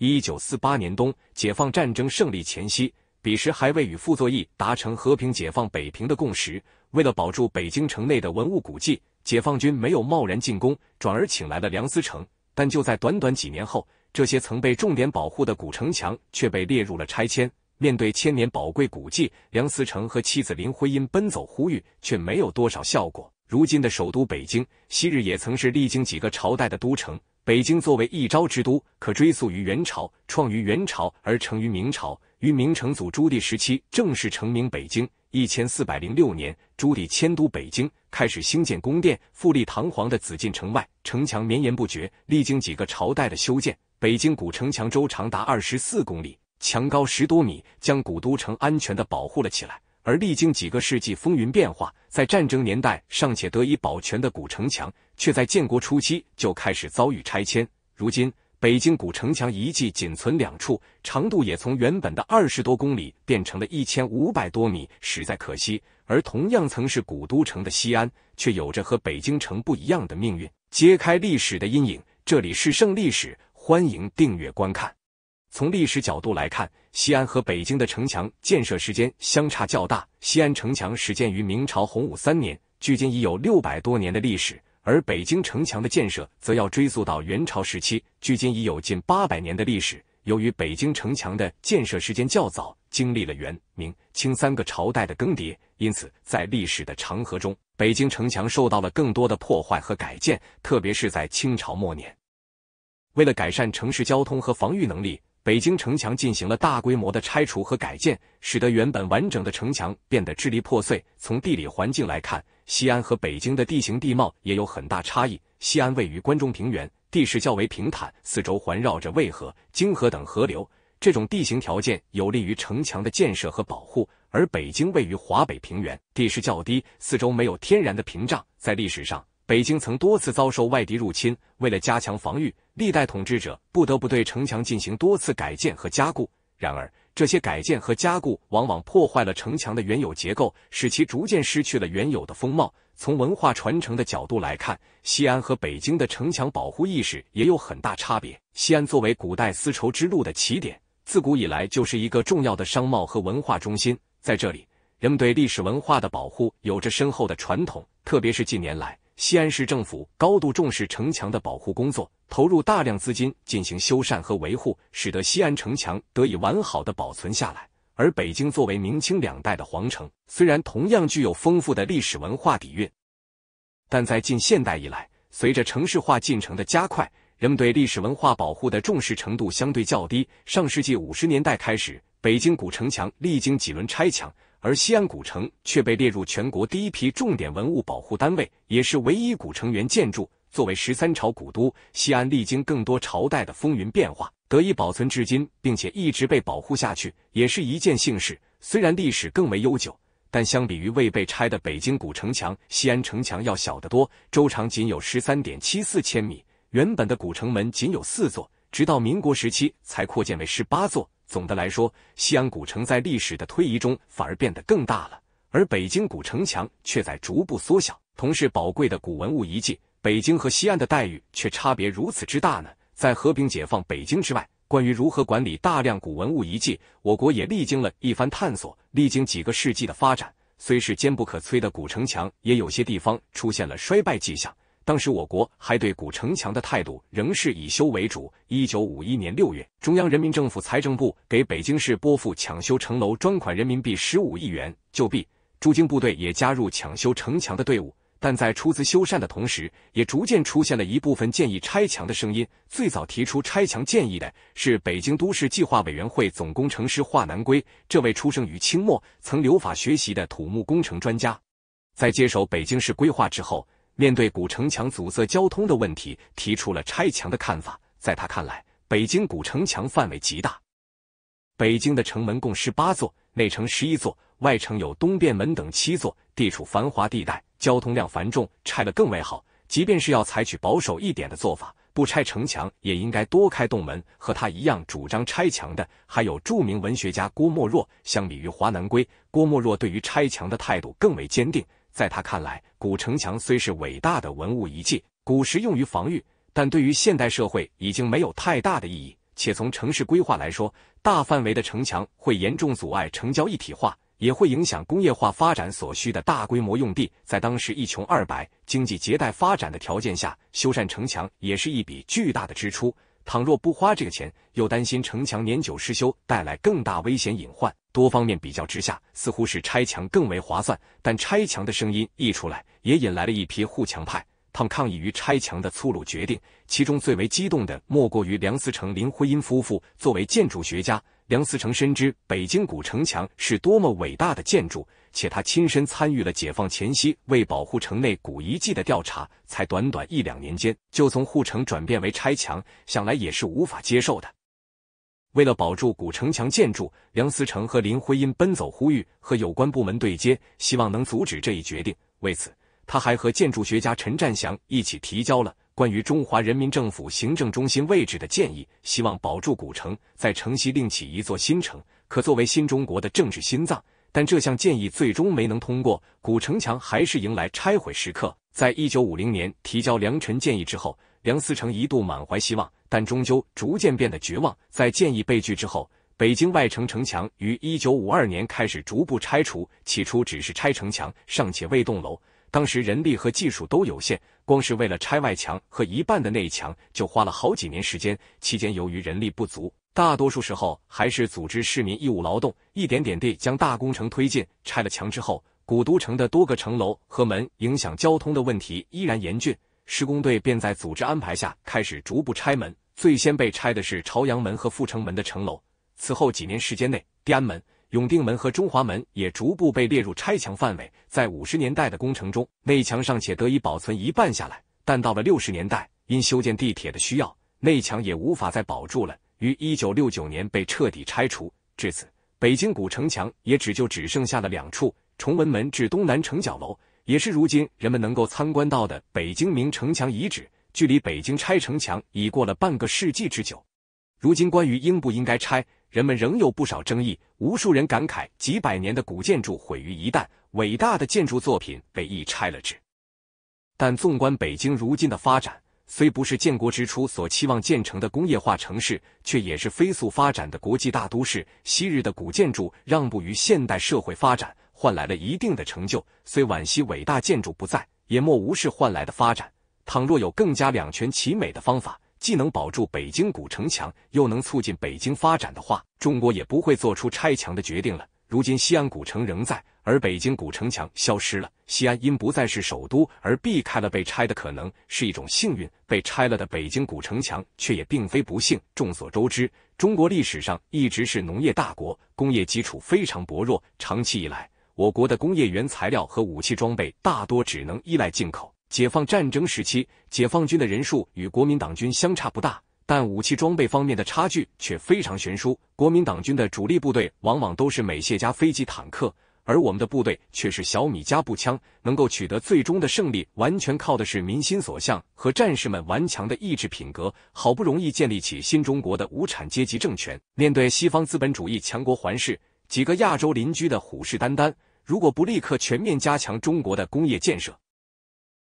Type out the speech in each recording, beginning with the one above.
一九四八年冬，解放战争胜利前夕，彼时还未与傅作义达成和平解放北平的共识。为了保住北京城内的文物古迹，解放军没有贸然进攻，转而请来了梁思成。但就在短短几年后，这些曾被重点保护的古城墙却被列入了拆迁。面对千年宝贵古迹，梁思成和妻子林徽因奔走呼吁，却没有多少效果。如今的首都北京，昔日也曾是历经几个朝代的都城。北京作为一朝之都，可追溯于元朝，创于元朝，而成于明朝。于明成祖朱棣时期正式成名。北京一千四百零六年，朱棣迁都北京，开始兴建宫殿，富丽堂皇的紫禁城外，城墙绵延不绝。历经几个朝代的修建，北京古城墙周长达二十四公里，墙高十多米，将古都城安全的保护了起来。而历经几个世纪风云变化，在战争年代尚且得以保全的古城墙。却在建国初期就开始遭遇拆迁。如今，北京古城墙遗迹仅存两处，长度也从原本的二十多公里变成了一千五百多米，实在可惜。而同样曾是古都城的西安，却有着和北京城不一样的命运。揭开历史的阴影，这里是《胜历史》，欢迎订阅观看。从历史角度来看，西安和北京的城墙建设时间相差较大。西安城墙始建于明朝洪武三年，距今已有六百多年的历史。而北京城墙的建设则要追溯到元朝时期，距今已有近八百年的历史。由于北京城墙的建设时间较早，经历了元、明、清三个朝代的更迭，因此在历史的长河中，北京城墙受到了更多的破坏和改建，特别是在清朝末年，为了改善城市交通和防御能力。北京城墙进行了大规模的拆除和改建，使得原本完整的城墙变得支离破碎。从地理环境来看，西安和北京的地形地貌也有很大差异。西安位于关中平原，地势较为平坦，四周环绕着渭河、泾河等河流，这种地形条件有利于城墙的建设和保护。而北京位于华北平原，地势较低，四周没有天然的屏障，在历史上。北京曾多次遭受外敌入侵，为了加强防御，历代统治者不得不对城墙进行多次改建和加固。然而，这些改建和加固往往破坏了城墙的原有结构，使其逐渐失去了原有的风貌。从文化传承的角度来看，西安和北京的城墙保护意识也有很大差别。西安作为古代丝绸之路的起点，自古以来就是一个重要的商贸和文化中心，在这里，人们对历史文化的保护有着深厚的传统，特别是近年来。西安市政府高度重视城墙的保护工作，投入大量资金进行修缮和维护，使得西安城墙得以完好的保存下来。而北京作为明清两代的皇城，虽然同样具有丰富的历史文化底蕴，但在近现代以来，随着城市化进程的加快，人们对历史文化保护的重视程度相对较低。上世纪五十年代开始，北京古城墙历经几轮拆墙。而西安古城却被列入全国第一批重点文物保护单位，也是唯一古城原建筑。作为十三朝古都，西安历经更多朝代的风云变化，得以保存至今，并且一直被保护下去，也是一件幸事。虽然历史更为悠久，但相比于未被拆的北京古城墙，西安城墙要小得多，周长仅有十三点七四千米。原本的古城门仅有四座，直到民国时期才扩建为十八座。总的来说，西安古城在历史的推移中反而变得更大了，而北京古城墙却在逐步缩小。同是宝贵的古文物遗迹，北京和西安的待遇却差别如此之大呢？在和平解放北京之外，关于如何管理大量古文物遗迹，我国也历经了一番探索，历经几个世纪的发展，虽是坚不可摧的古城墙，也有些地方出现了衰败迹象。当时我国还对古城墙的态度仍是以修为主。一九五一年六月，中央人民政府财政部给北京市拨付抢修城楼专款人民币十五亿元旧币。驻京部队也加入抢修城墙的队伍，但在出资修缮的同时，也逐渐出现了一部分建议拆墙的声音。最早提出拆墙建议的是北京都市计划委员会总工程师华南圭，这位出生于清末、曾留法学习的土木工程专家，在接手北京市规划之后。面对古城墙阻塞交通的问题，提出了拆墙的看法。在他看来，北京古城墙范围极大，北京的城门共十八座，内城十一座，外城有东便门等七座，地处繁华地带，交通量繁重，拆了更为好。即便是要采取保守一点的做法，不拆城墙，也应该多开洞门。和他一样主张拆墙的，还有著名文学家郭沫若。相比于华南龟，郭沫若对于拆墙的态度更为坚定。在他看来，古城墙虽是伟大的文物遗迹，古时用于防御，但对于现代社会已经没有太大的意义。且从城市规划来说，大范围的城墙会严重阻碍城郊一体化，也会影响工业化发展所需的大规模用地。在当时一穷二白、经济亟待发展的条件下，修缮城墙也是一笔巨大的支出。倘若不花这个钱，又担心城墙年久失修带来更大危险隐患。多方面比较之下，似乎是拆墙更为划算。但拆墙的声音一出来，也引来了一批护墙派。他们抗议于拆墙的粗鲁决定，其中最为激动的莫过于梁思成、林徽因夫妇。作为建筑学家，梁思成深知北京古城墙是多么伟大的建筑，且他亲身参与了解放前夕为保护城内古遗迹的调查。才短短一两年间，就从护城转变为拆墙，想来也是无法接受的。为了保住古城墙建筑，梁思成和林徽因奔走呼吁，和有关部门对接，希望能阻止这一决定。为此，他还和建筑学家陈占祥一起提交了关于中华人民政府行政中心位置的建议，希望保住古城，在城西另起一座新城，可作为新中国的政治心脏。但这项建议最终没能通过，古城墙还是迎来拆毁时刻。在一九五零年提交梁辰建议之后，梁思成一度满怀希望。但终究逐渐变得绝望。在建议被拒之后，北京外城城墙于一九五二年开始逐步拆除。起初只是拆城墙，尚且未动楼。当时人力和技术都有限，光是为了拆外墙和一半的内墙，就花了好几年时间。期间由于人力不足，大多数时候还是组织市民义务劳动，一点点地将大工程推进。拆了墙之后，古都城的多个城楼和门影响交通的问题依然严峻。施工队便在组织安排下开始逐步拆门。最先被拆的是朝阳门和阜成门的城楼。此后几年时间内，地安门、永定门和中华门也逐步被列入拆墙范围。在五十年代的工程中，内墙尚且得以保存一半下来，但到了六十年代，因修建地铁的需要，内墙也无法再保住了，于一九六九年被彻底拆除。至此，北京古城墙也只就只剩下了两处：崇文门至东南城角楼。也是如今人们能够参观到的北京明城墙遗址，距离北京拆城墙已过了半个世纪之久。如今关于应不应该拆，人们仍有不少争议。无数人感慨，几百年的古建筑毁于一旦，伟大的建筑作品被一拆了之。但纵观北京如今的发展，虽不是建国之初所期望建成的工业化城市，却也是飞速发展的国际大都市。昔日的古建筑让步于现代社会发展。换来了一定的成就，虽惋惜伟大建筑不在，也莫无视换来的发展。倘若有更加两全其美的方法，既能保住北京古城墙，又能促进北京发展的话，中国也不会做出拆墙的决定了。如今西安古城仍在，而北京古城墙消失了。西安因不再是首都而避开了被拆的可能，是一种幸运。被拆了的北京古城墙却也并非不幸。众所周知，中国历史上一直是农业大国，工业基础非常薄弱，长期以来。我国的工业原材料和武器装备大多只能依赖进口。解放战争时期，解放军的人数与国民党军相差不大，但武器装备方面的差距却非常悬殊。国民党军的主力部队往往都是美械加飞机坦克，而我们的部队却是小米加步枪。能够取得最终的胜利，完全靠的是民心所向和战士们顽强的意志品格。好不容易建立起新中国的无产阶级政权，面对西方资本主义强国环视，几个亚洲邻居的虎视眈眈。如果不立刻全面加强中国的工业建设，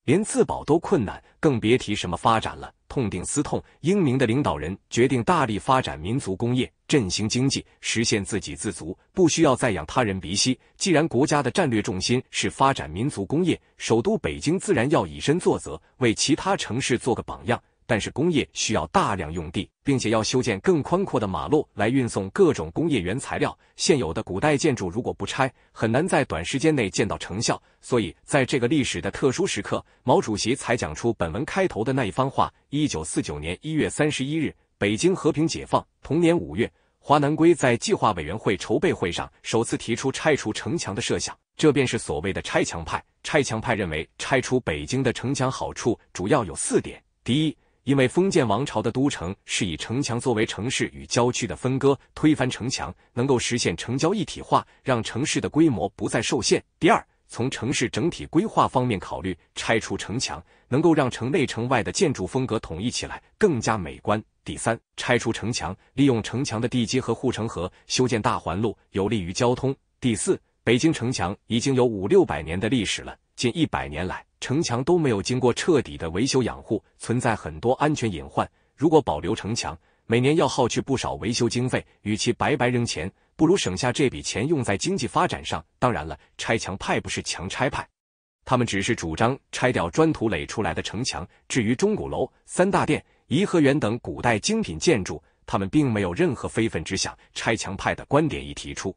连自保都困难，更别提什么发展了。痛定思痛，英明的领导人决定大力发展民族工业，振兴经济，实现自给自足，不需要再仰他人鼻息。既然国家的战略重心是发展民族工业，首都北京自然要以身作则，为其他城市做个榜样。但是工业需要大量用地，并且要修建更宽阔的马路来运送各种工业原材料。现有的古代建筑如果不拆，很难在短时间内见到成效。所以，在这个历史的特殊时刻，毛主席才讲出本文开头的那一番话。一九四九年一月三十一日，北京和平解放。同年五月，华南圭在计划委员会筹备会上首次提出拆除城墙的设想，这便是所谓的“拆墙派”。拆墙派认为，拆除北京的城墙好处主要有四点：第一，因为封建王朝的都城是以城墙作为城市与郊区的分割，推翻城墙能够实现城郊一体化，让城市的规模不再受限。第二，从城市整体规划方面考虑，拆除城墙能够让城内城外的建筑风格统一起来，更加美观。第三，拆除城墙，利用城墙的地基和护城河修建大环路，有利于交通。第四，北京城墙已经有五六百年的历史了，近一百年来。城墙都没有经过彻底的维修养护，存在很多安全隐患。如果保留城墙，每年要耗去不少维修经费，与其白白扔钱，不如省下这笔钱用在经济发展上。当然了，拆墙派不是强拆派，他们只是主张拆掉砖土垒出来的城墙。至于钟鼓楼、三大殿、颐和园等古代精品建筑，他们并没有任何非分之想。拆墙派的观点一提出。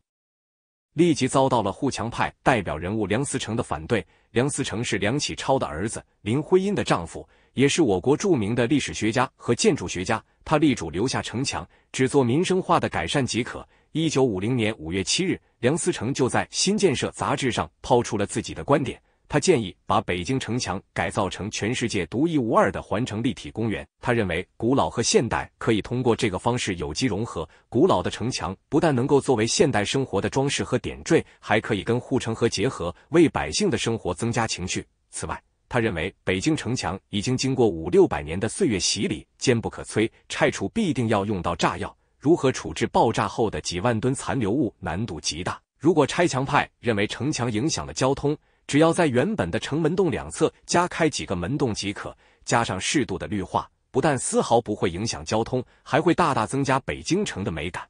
立即遭到了护墙派代表人物梁思成的反对。梁思成是梁启超的儿子，林徽因的丈夫，也是我国著名的历史学家和建筑学家。他力主留下城墙，只做民生化的改善即可。一九五零年五月七日，梁思成就在《新建设》杂志上抛出了自己的观点。他建议把北京城墙改造成全世界独一无二的环城立体公园。他认为，古老和现代可以通过这个方式有机融合。古老的城墙不但能够作为现代生活的装饰和点缀，还可以跟护城河结合，为百姓的生活增加情趣。此外，他认为北京城墙已经经过五六百年的岁月洗礼，坚不可摧，拆除必定要用到炸药。如何处置爆炸后的几万吨残留物，难度极大。如果拆墙派认为城墙影响了交通，只要在原本的城门洞两侧加开几个门洞即可，加上适度的绿化，不但丝毫不会影响交通，还会大大增加北京城的美感。